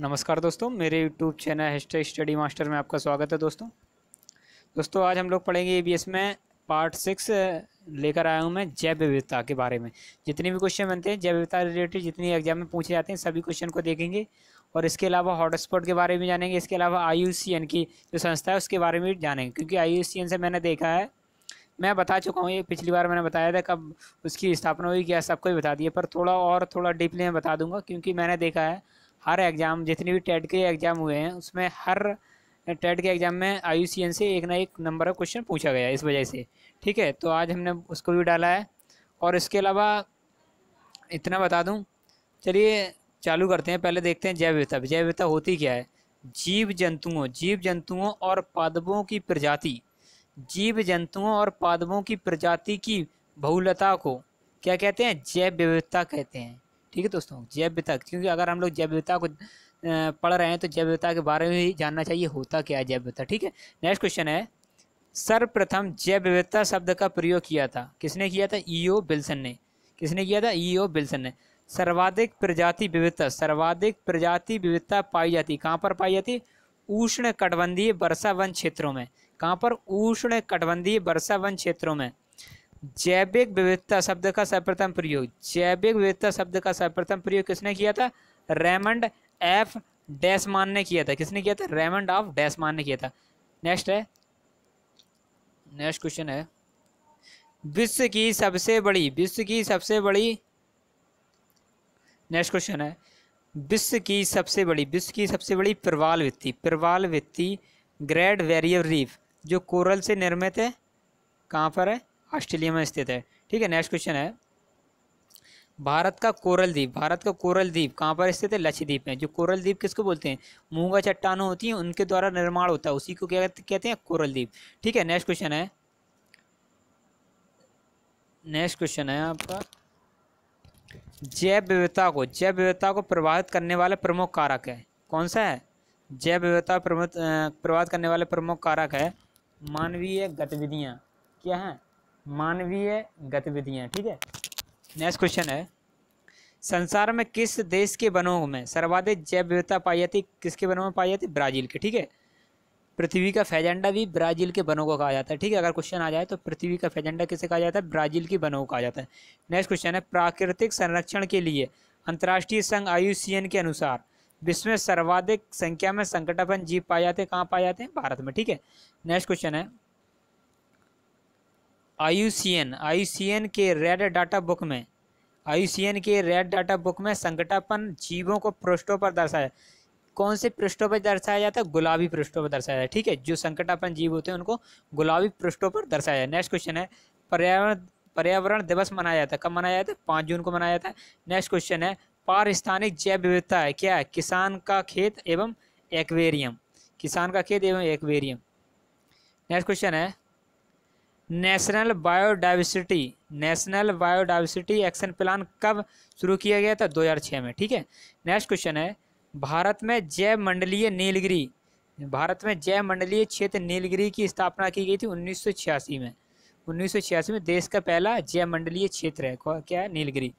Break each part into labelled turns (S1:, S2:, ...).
S1: नमस्कार दोस्तों मेरे YouTube channel history study master में आपका स्वागत है दोस्तों दोस्तों आज हम लोग पढ़ेंगे ए में पार्ट सिक्स लेकर आया हूँ मैं जैव विविधता के बारे में जितने भी क्वेश्चन बनते हैं जैव विविधता रिलेटेड जितनी एग्जाम में पूछे जाते हैं सभी क्वेश्चन को देखेंगे और इसके अलावा हॉटस्पॉट के बारे में जानेंगे इसके अलावा आई की जो संस्था है उसके बारे में जानेंगे क्योंकि आई से मैंने देखा है मैं बता चुका हूँ ये पिछली बार मैंने बताया था कब उसकी स्थापना हुई क्या सबको भी बता दिया पर थोड़ा और थोड़ा डीपली मैं बता दूंगा क्योंकि मैंने देखा है हर एग्ज़ाम जितने भी टेट के एग्ज़ाम हुए हैं उसमें हर टेट के एग्ज़ाम में आई से एक ना एक नंबर का क्वेश्चन पूछा गया इस वजह से ठीक है तो आज हमने उसको भी डाला है और इसके अलावा इतना बता दूँ चलिए चालू करते हैं पहले देखते हैं जैव विविधता जैव विविधता होती क्या है जीव जंतुओं जीव जंतुओं और पादपों की प्रजाति जीव जंतुओं और पादपों की प्रजाति की बहुलता को क्या कहते हैं जैव विविधता कहते हैं ठीक है दोस्तों जैव विता क्योंकि अगर हम लोग जैव विविधता को पढ़ रहे हैं तो जैव विविधता के बारे में ही जानना चाहिए होता क्या है जैव विता ठीक है नेक्स्ट क्वेश्चन है सर्वप्रथम जैव विविधता शब्द का प्रयोग किया था किसने किया था ईओ e बिल्सन ने किसने किया था ईओ e बिल्सन ने सर्वाधिक प्रजाति विविधता सर्वाधिक प्रजाति विविधता पाई जाती कहाँ पर पाई जाती उष्ण कटबंधीय वर्षा वन क्षेत्रों में कहाँ पर उष्ण कटबंधीय वर्षा वन क्षेत्रों में जैविक विविधता शब्द का सर्वप्रथम प्रयोग जैविक विविधता शब्द का सर्वप्रथम प्रयोग किसने किया था रेमंड एफ डैसमान ने किया था किसने किया था रेमंड ऑफ डैसमान ने किया था नेक्स्ट है नेक्स्ट क्वेश्चन है विश्व की सबसे बड़ी विश्व की सबसे बड़ी नेक्स्ट क्वेश्चन है विश्व की सबसे बड़ी विश्व की सबसे बड़ी प्रवाल वित्ती प्रवाल वित्ती ग्रेड वेरियर रीफ जो कोरल से निर्मित है कहाँ पर है ऑस्ट्रेलिया में स्थित है ठीक है नेक्स्ट क्वेश्चन है भारत का कोरल द्वीप भारत का कोरल द्वीप कहाँ पर स्थित है लक्षद्वीप में जो कोरल द्वीप किसको बोलते हैं मूंगा चट्टान होती हैं उनके द्वारा निर्माण होता है उसी को क्या कहते हैं कोरल द्वीप ठीक है नेक्स्ट क्वेश्चन है नेक्स्ट क्वेश्चन है आपका जैव विविधता को जैव विविधता को प्रभावित करने वाले प्रमुख कारक है कौन सा है जैव विविधता प्रभावित करने वाले प्रमुख कारक है मानवीय गतिविधियाँ क्या हैं मानवीय गतिविधियाँ ठीक है नेक्स्ट क्वेश्चन है संसार में किस देश के वनों में सर्वाधिक जैव विविधता पाई जाती किसके वनों में पाई जाती ब्राज़ील के ठीक है पृथ्वी का फैजेंडा भी ब्राज़ील के वनों को कहा जाता है ठीक है अगर क्वेश्चन आ जाए तो पृथ्वी का फैजेंडा किसे कहा जाता है ब्राज़ील की वनों को कहा जाता है नेक्स्ट क्वेश्चन है प्राकृतिक संरक्षण के लिए अंतर्राष्ट्रीय संघ आयु के अनुसार विश्व में सर्वाधिक संख्या में संकटापन जीव पाए जाते हैं कहाँ पाए जाते हैं भारत में ठीक है नेक्स्ट क्वेश्चन है आयुसीएन आयुसीएन के रेड डाटा बुक में आयुसीएन के रेड डाटा बुक में संकटापन जीवों को पृष्ठों पर दर्शाया कौन से पृष्ठों पर दर्शाया जाता है गुलाबी पृष्ठों पर दर्शाया जाता है ठीक है जो संकटापन जीव होते हैं उनको गुलाबी पृष्ठों पर दर्शाया जाए नेक्स्ट क्वेश्चन है पर्यावरण पर्यावरण दिवस मनाया जाता है कब मनाया जाता है पाँच जून को मनाया जाता है नेक्स्ट क्वेश्चन है पार स्थानिक जैव विविधता है क्या है किसान का खेत एवं एक्वेरियम किसान का खेत एवं एक्वेरियम नेक्स्ट क्वेश्चन है national biodiversity national biodiversity action plan कब शुरू किया गया था 2006 में ठीक है नेक्स्ट क्वेश्चन है भारत में जैव मंडलीय नीलगिरी भारत में जैव मंडलीय क्षेत्र नीलगिरी की स्थापना की गई थी छियासी में छियासी में देश का पहला जैव मंडलीय क्षेत्र है क्या है नीलगिरी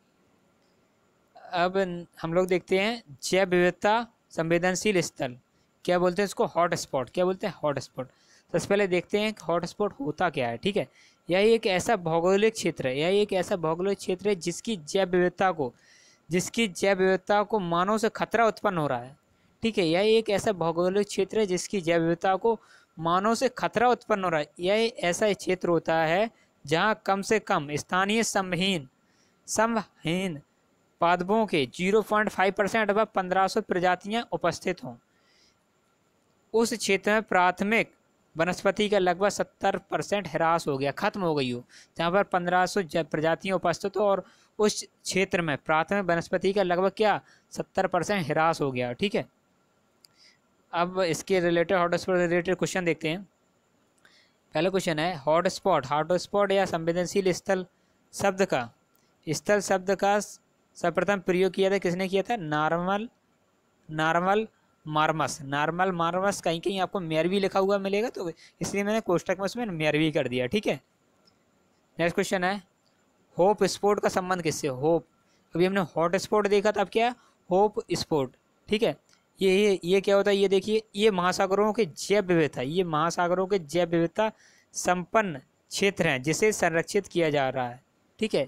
S1: अब हम लोग देखते हैं जैव विविधता संवेदनशील स्थल क्या बोलते हैं इसको हॉट स्पॉट क्या बोलते हैं हॉट स्पॉट सबसे पहले देखते हैं हॉटस्पॉट होता क्या है ठीक है यह एक ऐसा भौगोलिक क्षेत्र है यह एक ऐसा भौगोलिक क्षेत्र है जिसकी जैव विविधता को जिसकी जैव विविधता को मानव से खतरा उत्पन्न हो रहा है ठीक है यह एक ऐसा भौगोलिक क्षेत्र है जिसकी जैव विविधता को मानव से खतरा उत्पन्न हो रहा है यह ऐसा क्षेत्र होता है जहाँ कम से कम स्थानीय समहीन समहीन पादपों के 0.5 परसेंट व सौ प्रजातियाँ उपस्थित हों उस क्षेत्र में प्राथमिक वनस्पति का लगभग सत्तर परसेंट ह्रास हो गया खत्म हो गई हो जहाँ पर पंद्रह सौ प्रजातियाँ उपस्थित हो और उस क्षेत्र में प्राथमिक वनस्पति का लगभग क्या सत्तर परसेंट ह्रास हो गया ठीक है अब इसके रिलेटेड हॉटस्पॉट रिलेटेड क्वेश्चन देखते हैं पहला क्वेश्चन है हॉटस्पॉट हॉटस्पॉट या संवेदनशील स्थल शब्द का स्थल शब्द का सर्वप्रथम प्रयोग किया था किसने किया था Norman Norman Myers Norman Myers कहीं कहीं आपको मेरवी लिखा हुआ मिलेगा तो इसलिए मैंने कोष्टक में उसमें मेरवी कर दिया ठीक है नेक्स्ट क्वेश्चन है होप स्पोर्ट का संबंध किससे होप अभी हमने हॉट स्पॉट देखा था अब क्या होप स्पोर्ट ठीक है ये ये ये क्या होता है ये देखिए ये महासागरों के जैव विविधता ये महासागरों के जैव विविधता संपन्न क्षेत्र हैं जिसे संरक्षित किया जा रहा है ठीक है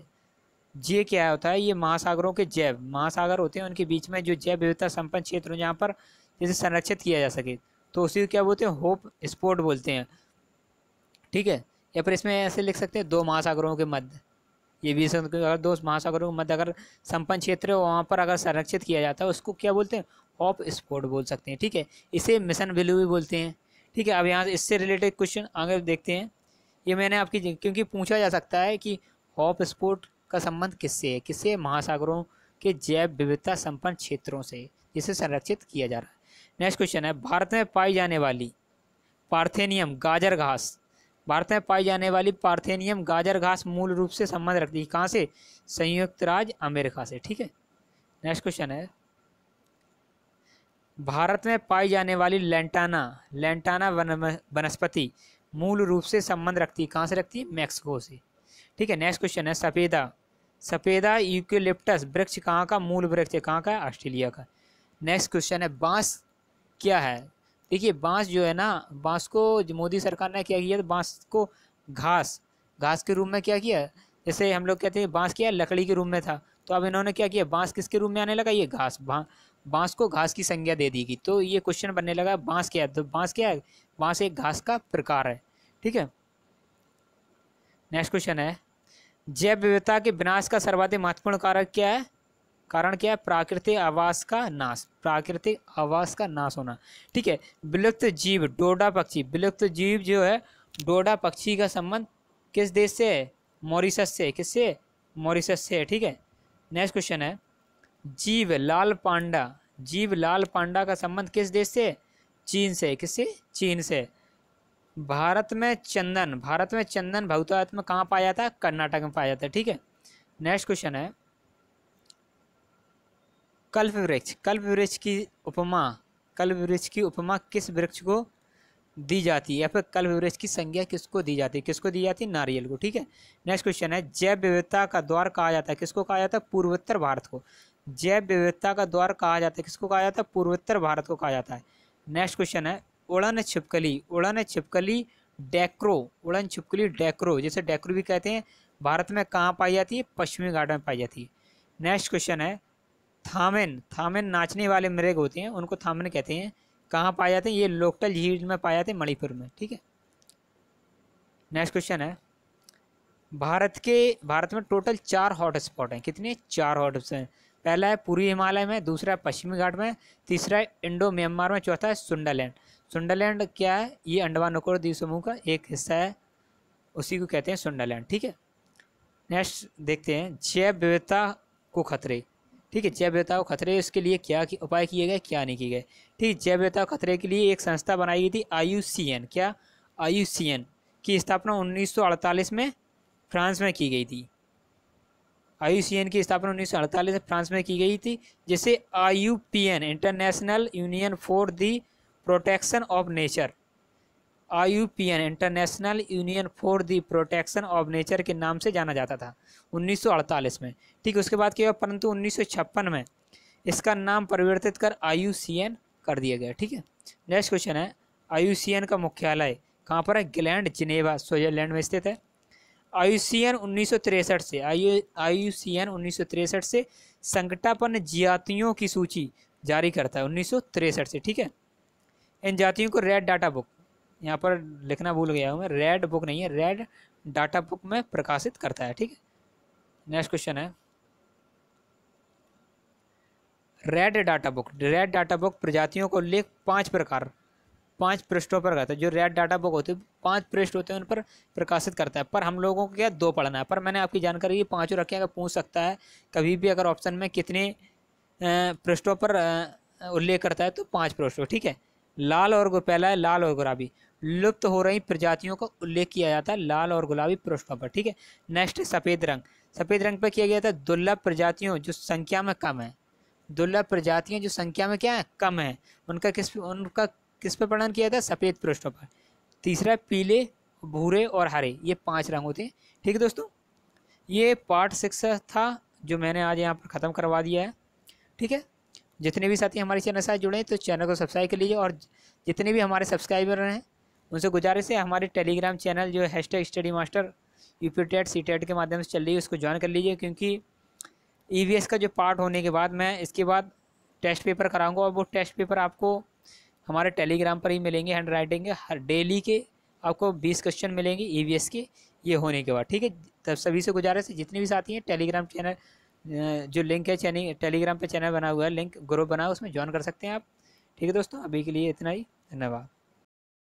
S1: ये क्या होता है ये महासागरों के जैव महासागर होते हैं उनके बीच में जो जैव विविधता संपन्न क्षेत्र जहाँ पर जिसे संरक्षित किया जा सके तो उसी को क्या बोलते हैं होप स्पोर्ट बोलते हैं ठीक है या फिर इसमें ऐसे लिख सकते हैं दो महासागरों के मध्य ये भी अगर दो महासागरों के मध्य अगर संपन्न क्षेत्र वहाँ पर अगर संरक्षित किया जाता है उसको क्या बोलते हैं होप स्पोर्ट बोल सकते हैं ठीक है इसे मिशन वेल्यू भी बोलते हैं ठीक है अब यहाँ इससे रिलेटेड क्वेश्चन आगे देखते हैं ये मैंने आपकी क्योंकि पूछा जा सकता है कि होप स्पोर्ट का संबंध किससे है किससे महासागरों के जैव विविधता संपन्न क्षेत्रों से जिसे संरक्षित किया जा रहा है नेक्स्ट क्वेश्चन है भारत में पाई जाने वाली पार्थेनियम गाजर घास भारत में पाई जाने वाली पार्थेनियम गाजर घास मूल रूप से संबंध रखती है कहाँ से संयुक्त राज्य अमेरिका से ठीक है नेक्स्ट क्वेश्चन है भारत में पाई जाने वाली लेंटाना लेंटाना वनस्पति मूल रूप से संबंध रखती है कहाँ से रखती है मैक्सिको से ठीक है नेक्स्ट क्वेश्चन है सफ़ेदा सफ़ेदा यूक्लिप्टस वृक्ष कहाँ का मूल वृक्ष है कहाँ का ऑस्ट्रेलिया का नेक्स्ट क्वेश्चन है बांस क्या है देखिए बांस जो है ना बांस को मोदी सरकार ने क्या किया तो बांस को घास घास के रूप में क्या किया जैसे हम लोग कहते हैं बांस क्या लकड़ी के रूप में था तो अब इन्होंने क्या किया बांस किसके रूप में आने लगा ये घास बांस को घास की संज्ञा दे दी गई तो ये क्वेश्चन बनने लगा बांस क्या है तो बांस क्या है बांस एक घास का प्रकार है ठीक है नेक्स्ट क्वेश्चन है जैव विविधता के विनाश का सर्वाधिक महत्वपूर्ण कारक क्या है कारण क्या है प्राकृतिक आवास का नाश प्राकृतिक आवास का नाश होना ठीक है विलुप्त जीव डोडा पक्षी विलुप्त जीव जो है डोडा पक्षी का संबंध किस देश से है मॉरिशस से किससे मॉरिशस से ठीक है नेक्स्ट क्वेश्चन है जीव लाल पांडा जीव लाल पांडा का संबंध किस देश से चीन से किससे चीन से भारत में चंदन भारत में चंदन भगतात्म में कहाँ पाया जाता है कर्नाटक में पाया जाता है ठीक है नेक्स्ट क्वेश्चन है कल्प वृक्ष कल्प वृक्ष की उपमा कल्प वृक्ष की उपमा किस वृक्ष को दी जाती है या फिर कल्प वृक्ष की संज्ञा किसको दी जाती है किसको दी जाती है नारियल को ठीक है नेक्स्ट क्वेश्चन है जैव विविधता का द्वार कहा जाता है किसको कहा जाता है पूर्वोत्तर भारत को जैव विविधता का द्वार कहा जाता है किसको कहा जाता है पूर्वोत्तर भारत को कहा जाता है नेक्स्ट क्वेश्चन है उड़न छिपकली उड़न छिपकली डेक्रो उड़न छिपकली डेक्रो जिसे डेक्रो भी कहते हैं भारत में कहाँ पाई जाती है पश्चिमी घाट में पाई जाती है नेक्स्ट क्वेश्चन है थामेन थामेन नाचने वाले मृग होते हैं उनको थामेन कहते हैं कहाँ पाए जाते हैं ये लोकटल झील में पाए जाते हैं मणिपुर में ठीक है नेक्स्ट क्वेश्चन है भारत के भारत में टोटल चार हॉट स्पॉट हैं कितने चार हॉट स्पॉट हैं पहला है पूर्वी हिमालय में दूसरा है पश्चिमी घाट में तीसरा है इंडो म्यांमार में चौथा है सुंडरलैंड सुंडरलैंड क्या है ये अंडमान निकोबार द्वीप समूह का एक हिस्सा है उसी को कहते हैं सुंडरलैंड ठीक है नेक्स्ट देखते हैं जैव विविधता को खतरे ठीक है जैव विविधता खतरे इसके लिए क्या कि उपाय किए गए क्या नहीं किए गए ठीक जैव विविधता खतरे के लिए एक संस्था बनाई गई थी आई क्या आई की स्थापना 1948 में फ्रांस में की गई थी आई की स्थापना 1948 में फ्रांस में की गई थी जिसे I international union for the protection of nature an international union for the protection of nature के नाम से जाना जाता था 1948 में ठीक है उसके बाद क्या हुआ परंतु 1956 में इसका नाम परिवर्तित कर एन कर दिया गया ठीक है नेक्स्ट क्वेश्चन है एन का मुख्यालय कहाँ पर है ग्लैंड जिनेवा स्विट्जरलैंड में स्थित है एन उन्नीस से आयु एन उन्नीस से संकटापन्न जातियों की सूची जारी करता है उन्नीस से ठीक है इन जातियों को रेड डाटा बुक यहाँ पर लिखना भूल गया हूँ मैं रेड बुक नहीं है रेड डाटा बुक में प्रकाशित करता है ठीक है नेक्स्ट क्वेश्चन है red data book red data book प्रजातियों को लेख पांच प्रकार पांच पृष्ठों पर करता है जो रेड डाटा बुक होती है पांच पृष्ठ होते हैं उन पर प्रकाशित करता है पर हम लोगों को क्या दो पढ़ना है पर मैंने आपकी जानकारी ये पाँचों रखे अगर पूछ सकता है कभी भी अगर ऑप्शन में कितने पृष्ठों पर उल्लेख करता है तो पाँच पृष्ठों ठीक है लाल और पहला है लाल और गुराबी लुप्त हो रही प्रजातियों का उल्लेख किया जाता है लाल और गुलाबी पृष्ठों पर ठीक है नेक्स्ट सफ़ेद रंग सफ़ेद रंग पर किया गया था दुर्लभ प्रजातियों जो संख्या में कम है दुर्लभ प्रजातियाँ जो संख्या में क्या है कम है उनका किस उनका किस पर वर्णन किया था सफ़ेद पृष्ठों पर तीसरा पीले भूरे और हरे ये पांच रंग होते हैं ठीक है दोस्तों ये पार्ट सिक्स था जो मैंने आज यहाँ पर ख़त्म करवा दिया है ठीक है जितने भी साथी हमारे चैनल से जुड़े हैं तो चैनल को सब्सक्राइब कर लीजिए और जितने भी हमारे सब्सक्राइबर हैं उनसे गुजारिश है हमारे टेलीग्राम चैनल जो hashtag study master U P TET C TET के माध्यम से चल रही है उसको ज्वाइन कर लीजिए क्योंकि ई e का जो पार्ट होने के बाद मैं इसके बाद टेस्ट पेपर कराऊंगा और वो टेस्ट पेपर आपको हमारे टेलीग्राम पर ही मिलेंगे हैंड राइटिंग के हर डेली के आपको बीस क्वेश्चन मिलेंगे ई e के ये होने के बाद ठीक है तब सभी से गुजारिश है जितने भी साथी हैं टेलीग्राम चैनल जो लिंक है चैनल टेलीग्राम पर चैनल बना हुआ है लिंक ग्रुप बना हुआ उसमें ज्वाइन कर सकते हैं आप ठीक है दोस्तों अभी के लिए इतना ही धन्यवाद